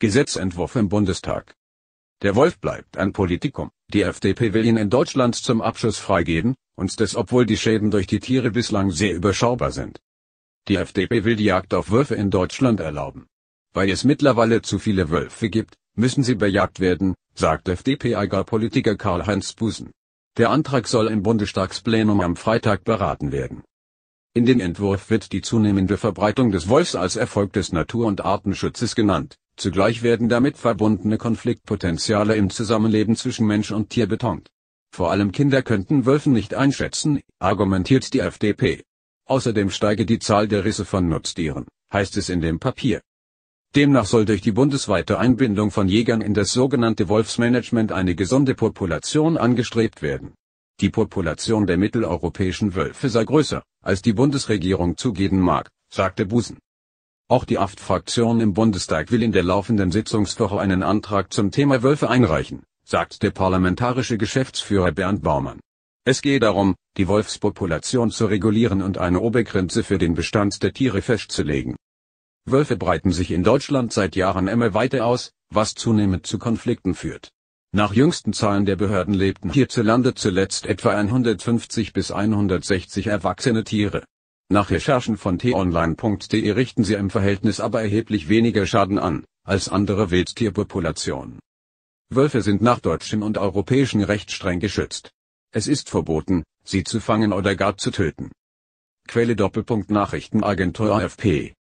Gesetzentwurf im Bundestag. Der Wolf bleibt ein Politikum. Die FDP will ihn in Deutschland zum Abschuss freigeben, und das obwohl die Schäden durch die Tiere bislang sehr überschaubar sind. Die FDP will die Jagd auf Wölfe in Deutschland erlauben. Weil es mittlerweile zu viele Wölfe gibt, müssen sie bejagt werden, sagt fdp politiker Karl-Heinz Busen. Der Antrag soll im Bundestagsplenum am Freitag beraten werden. In dem Entwurf wird die zunehmende Verbreitung des Wolfs als Erfolg des Natur- und Artenschutzes genannt, Zugleich werden damit verbundene Konfliktpotenziale im Zusammenleben zwischen Mensch und Tier betont. Vor allem Kinder könnten Wölfen nicht einschätzen, argumentiert die FDP. Außerdem steige die Zahl der Risse von Nutztieren, heißt es in dem Papier. Demnach soll durch die bundesweite Einbindung von Jägern in das sogenannte Wolfsmanagement eine gesunde Population angestrebt werden. Die Population der mitteleuropäischen Wölfe sei größer, als die Bundesregierung zugeben mag, sagte Busen. Auch die AFD-Fraktion im Bundestag will in der laufenden Sitzungswoche einen Antrag zum Thema Wölfe einreichen, sagt der parlamentarische Geschäftsführer Bernd Baumann. Es gehe darum, die Wolfspopulation zu regulieren und eine Obergrenze für den Bestand der Tiere festzulegen. Wölfe breiten sich in Deutschland seit Jahren immer weiter aus, was zunehmend zu Konflikten führt. Nach jüngsten Zahlen der Behörden lebten hierzulande zuletzt etwa 150 bis 160 erwachsene Tiere. Nach Recherchen von t-online.de richten sie im Verhältnis aber erheblich weniger Schaden an, als andere Wildtierpopulationen. Wölfe sind nach deutschem und europäischem Recht streng geschützt. Es ist verboten, sie zu fangen oder gar zu töten. Quelle Doppelpunkt Nachrichtenagentur AFP